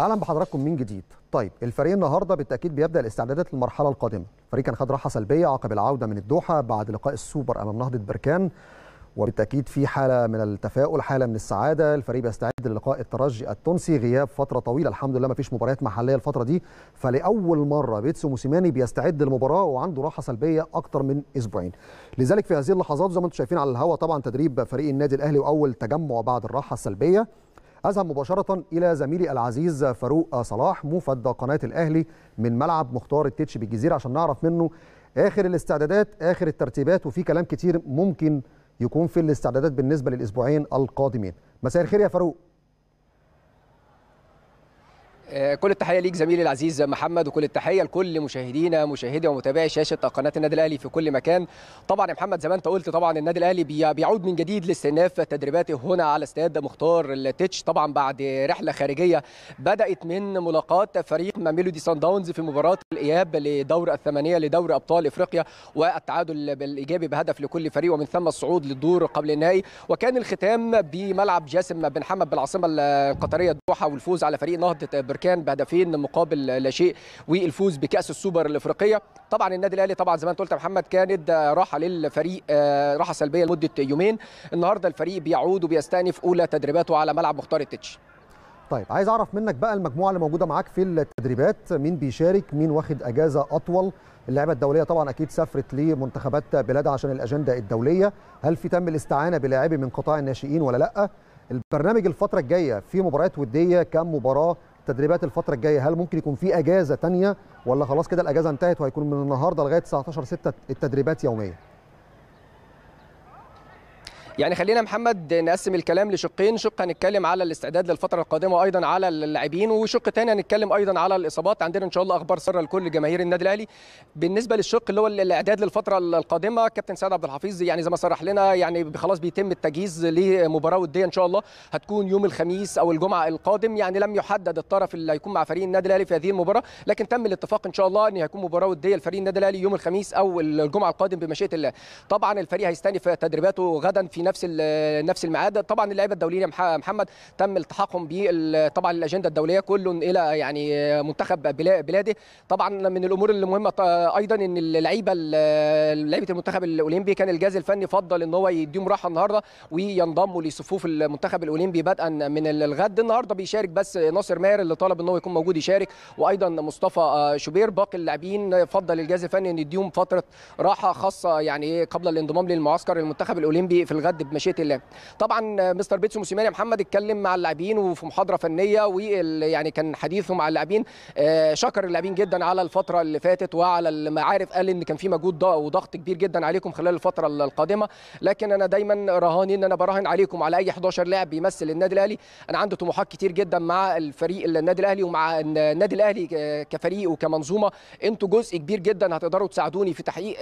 اهلا بحضراتكم من جديد طيب الفريق النهارده بالتاكيد بيبدا الاستعدادات للمرحله القادمه الفريق كان خد راحه سلبيه عقب العوده من الدوحه بعد لقاء السوبر امام نهضه بركان وبالتاكيد في حاله من التفاؤل حاله من السعاده الفريق بيستعد للقاء الترجي التونسي غياب فتره طويله الحمد لله ما فيش مباريات محليه الفتره دي فلاول مره بيتسو موسيماني بيستعد للمباراه وعنده راحه سلبيه اكتر من اسبوعين لذلك في هذه اللحظات زي ما انتم شايفين على الهواء طبعا تدريب فريق النادي الاهلي واول تجمع بعد الراحه السلبيه أذهب مباشرة إلى زميلي العزيز فاروق صلاح موفد قناة الأهلي من ملعب مختار التتش بالجزيرة عشان نعرف منه آخر الاستعدادات آخر الترتيبات وفي كلام كتير ممكن يكون في الاستعدادات بالنسبة للأسبوعين القادمين مساء الخير يا فاروق آه، كل التحيه ليك زميلي العزيز محمد وكل التحيه لكل مشاهدينا مشاهدي ومتابعي شاشه قناه النادي الاهلي في كل مكان طبعا يا محمد زي ما انت قلت طبعا النادي الاهلي بيعود من جديد لاستئناف تدريباته هنا على استاد مختار التتش طبعا بعد رحله خارجيه بدات من ملاقات فريق ميلودي سان داونز في مباراه الاياب لدور الثمانيه لدوري ابطال افريقيا والتعادل بالايجابي بهدف لكل فريق ومن ثم الصعود للدور قبل النهائي وكان الختام بملعب جاسم بن حمد بالعاصمه القطريه الدوحه والفوز على فريق نهضه بركان كان بهدفين مقابل لا شيء والفوز بكاس السوبر الافريقيه طبعا النادي الاهلي طبعا زي ما انت قلت يا محمد كانت آه، راحه للفريق آه، راحه سلبيه لمده يومين النهارده الفريق بيعود وبيستأنف اولى تدريباته على ملعب مختار التتش طيب عايز اعرف منك بقى المجموعه اللي موجوده معاك في التدريبات مين بيشارك مين واخد اجازه اطول اللعبه الدوليه طبعا اكيد سافرت لمنتخبات بلادها عشان الاجنده الدوليه هل في تم الاستعانه بلاعبي من قطاع الناشئين ولا لا البرنامج الفتره الجايه في مباريات وديه كم مباراه تدريبات الفتره الجايه هل ممكن يكون في اجازه ثانيه ولا خلاص كده الاجازه انتهت وهيكون من النهارده لغايه 19 6 التدريبات يوميه يعني خلينا محمد نقسم الكلام لشقين شق هنتكلم على الاستعداد للفتره القادمه وايضا على اللاعبين وشق تاني هنتكلم ايضا على الاصابات عندنا ان شاء الله اخبار ساره لكل جماهير النادي الاهلي بالنسبه للشق اللي هو الاعداد للفتره القادمه كابتن سعد عبد الحفيظ يعني زي ما صرح لنا يعني خلاص بيتم التجهيز لمباراه وديه ان شاء الله هتكون يوم الخميس او الجمعه القادم يعني لم يحدد الطرف اللي هيكون مع فريق النادي الاهلي في هذه المباراه لكن تم الاتفاق ان شاء الله ان هيكون مباراه وديه لفريق النادي الاهلي يوم الخميس او الجمعه القادم بمشيئه الله طبعا الفريق هيستأنف تدريباته غدا في نفس نفس الميعاد طبعا اللعيبه الدوليين يا محمد تم التحاقهم طبعا الاجنده الدوليه كل الى يعني منتخب بلاده طبعا من الامور المهمه ايضا ان اللعيبه لعيبه المنتخب الاولمبي كان الجهاز الفني فضل ان هو يديهم راحه النهارده وينضموا لصفوف المنتخب الاولمبي بدءا من الغد النهارده بيشارك بس ناصر ماهر اللي طلب ان هو يكون موجود يشارك وايضا مصطفى آه، شوبير باقي اللاعبين فضل الجهاز الفني ان يديهم فتره راحه خاصه يعني قبل الانضمام للمعسكر المنتخب الاولمبي في الغد حد بمشيئه الله طبعا مستر بيتسو موسيماني محمد اتكلم مع اللاعبين وفي محاضره فنيه ويعني كان حديثه مع اللاعبين آه، شكر اللاعبين جدا على الفتره اللي فاتت وعلى المعارف قال ان كان في مجهود وضغط كبير جدا عليكم خلال الفتره القادمه لكن انا دايما رهاني ان انا براهن عليكم على اي 11 لاعب بيمثل النادي الاهلي انا عندي طموحات كتير جدا مع الفريق النادي الاهلي ومع النادي الاهلي كفريق وكمنظومه انتوا جزء كبير جدا هتقدروا تساعدوني في تحقيق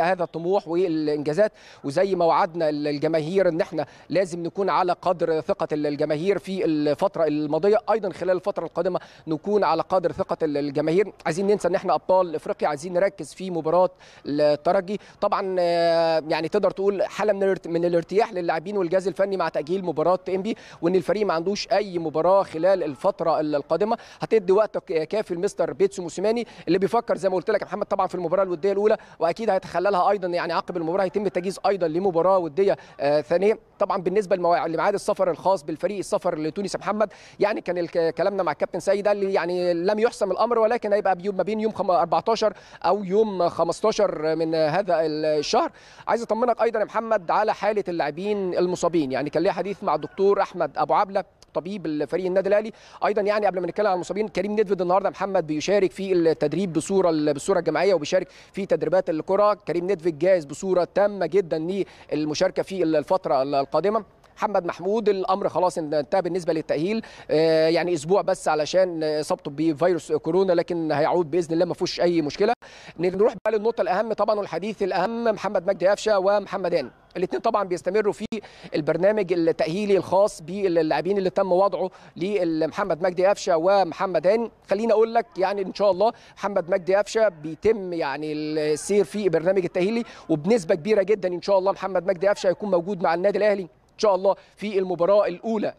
هذا الطموح والانجازات وزي ما وعدنا خطابنا للجماهير ان احنا لازم نكون على قدر ثقه الجماهير في الفتره الماضيه ايضا خلال الفتره القادمه نكون على قدر ثقه الجماهير عايزين ننسى ان احنا ابطال افريقيا عايزين نركز في مباراه الترجي طبعا آه، يعني تقدر تقول حاله من من الارتياح للاعبين والجهاز الفني مع تاجيل مباراه انبي وان الفريق ما عندوش اي مباراه خلال الفتره القادمه هتدي وقت كافي لمستر بيتسو موسيماني اللي بيفكر زي ما قلت لك يا محمد طبعا في المباراه الوديه الاولى واكيد هيتخللها ايضا يعني عقب المباراه هيتم التجهيز ايضا لمباراه وديه آه، ثانيه طبعا بالنسبه لميعاد السفر الخاص بالفريق السفر لتونس محمد يعني كان كلامنا مع الكابتن سيد قال يعني لم يحسم الامر ولكن هيبقى ما بين يوم 14 او يوم 15 من هذا الشهر عايز اطمنك ايضا يا محمد على حاله اللاعبين المصابين يعني كان ليا حديث مع الدكتور احمد ابو عبله طبيب الفريق النادي الاهلي ايضا يعني قبل ما نتكلم عن المصابين كريم ندفد النهارده محمد بيشارك في التدريب بصوره بالصوره الجماعيه وبيشارك في تدريبات الكره كريم ندفد جاهز بصوره تامه جدا للمشاركه في الفتره القادمه محمد محمود الامر خلاص انتهى بالنسبه للتاهيل آه، يعني اسبوع بس علشان اصابته بفيروس كورونا لكن هيعود باذن الله ما فيهوش اي مشكله نروح بقى للنقطه الاهم طبعا والحديث الاهم محمد مجدي قفشه ومحمد هاني الاثنين طبعا بيستمروا في البرنامج التاهيلي الخاص باللاعبين اللي تم وضعه لمحمد مجدي قفشه ومحمد هاني خليني اقول لك يعني ان شاء الله محمد مجدي قفشه بيتم يعني السير في برنامج التاهيلي وبنسبه كبيره جدا ان شاء الله محمد مجدي قفشه هيكون موجود مع النادي الاهلي ان شاء الله في المباراه الاولى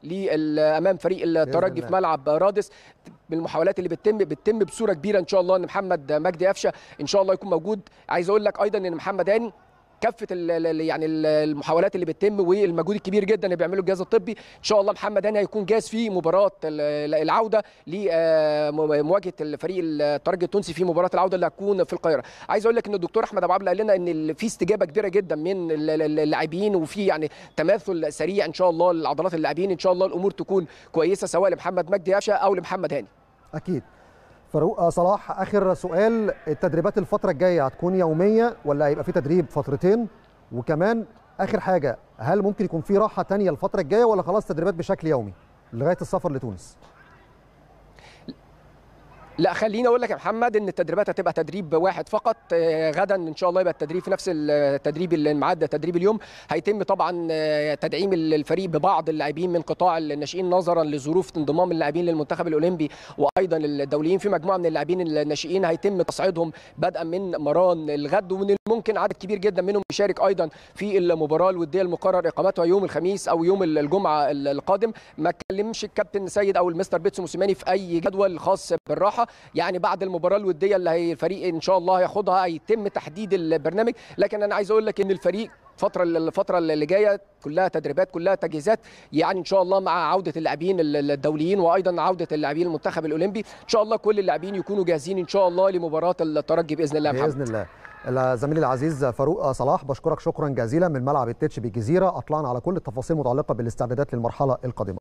امام فريق الترجي في ملعب رادس بالمحاولات اللي بتتم بتتم بصوره كبيره ان شاء الله ان محمد مجدي قفشه ان شاء الله يكون موجود عايز اقول لك ايضا ان محمد هاني كافه يعني المحاولات اللي بتتم والمجهود الكبير جدا اللي بيعمله الجهاز الطبي ان شاء الله محمد هاني هيكون جاهز في مباراه العوده لمواجهه آه، الفريق الترجي التونسي في مباراه العوده اللي هتكون في القاهره عايز اقول لك ان الدكتور احمد ابو عبد قال لنا ان في استجابه كبيره جدا من اللاعبين وفي يعني تماثل سريع ان شاء الله لعضلات اللاعبين ان شاء الله الامور تكون كويسه سواء لمحمد مجدي ياشا او لمحمد هاني اكيد فاروق آه، صلاح اخر سؤال التدريبات الفتره الجايه هتكون يوميه ولا هيبقى في تدريب فترتين وكمان اخر حاجه هل ممكن يكون في راحه تانية الفتره الجايه ولا خلاص تدريبات بشكل يومي لغايه السفر لتونس لا خليني اقول لك يا محمد ان التدريبات هتبقى تدريب واحد فقط آه، غدا ان شاء الله يبقى التدريب في نفس التدريب اللي معدى تدريب اليوم هيتم طبعا آه، تدعيم الفريق ببعض اللاعبين من قطاع الناشئين نظرا لظروف انضمام اللاعبين للمنتخب الاولمبي وايضا الدوليين في مجموعه من اللاعبين الناشئين هيتم تصعيدهم بدءا من مران الغد ومن الممكن عدد كبير جدا منهم يشارك ايضا في المباراه الوديه المقرر اقامتها يوم الخميس او يوم الجمعه القادم ما اتكلمش الكابتن سيد او المستر بيتسو موسيماني في اي جدول خاص بالراحه يعني بعد المباراه الوديه اللي هي الفريق ان شاء الله هياخدها هيتم تحديد البرنامج لكن انا عايز اقول لك ان الفريق الفتره الفتره اللي جايه كلها تدريبات كلها تجهيزات يعني ان شاء الله مع عوده اللاعبين الدوليين وايضا عوده اللاعبين المنتخب الاولمبي ان شاء الله كل اللاعبين يكونوا جاهزين ان شاء الله لمباراه الترجي باذن الله محمد. باذن الله زميلي العزيز فاروق صلاح بشكرك شكرا جزيلا من ملعب التتش بالجزيره اطلعنا على كل التفاصيل المتعلقه بالاستعدادات للمرحله القادمه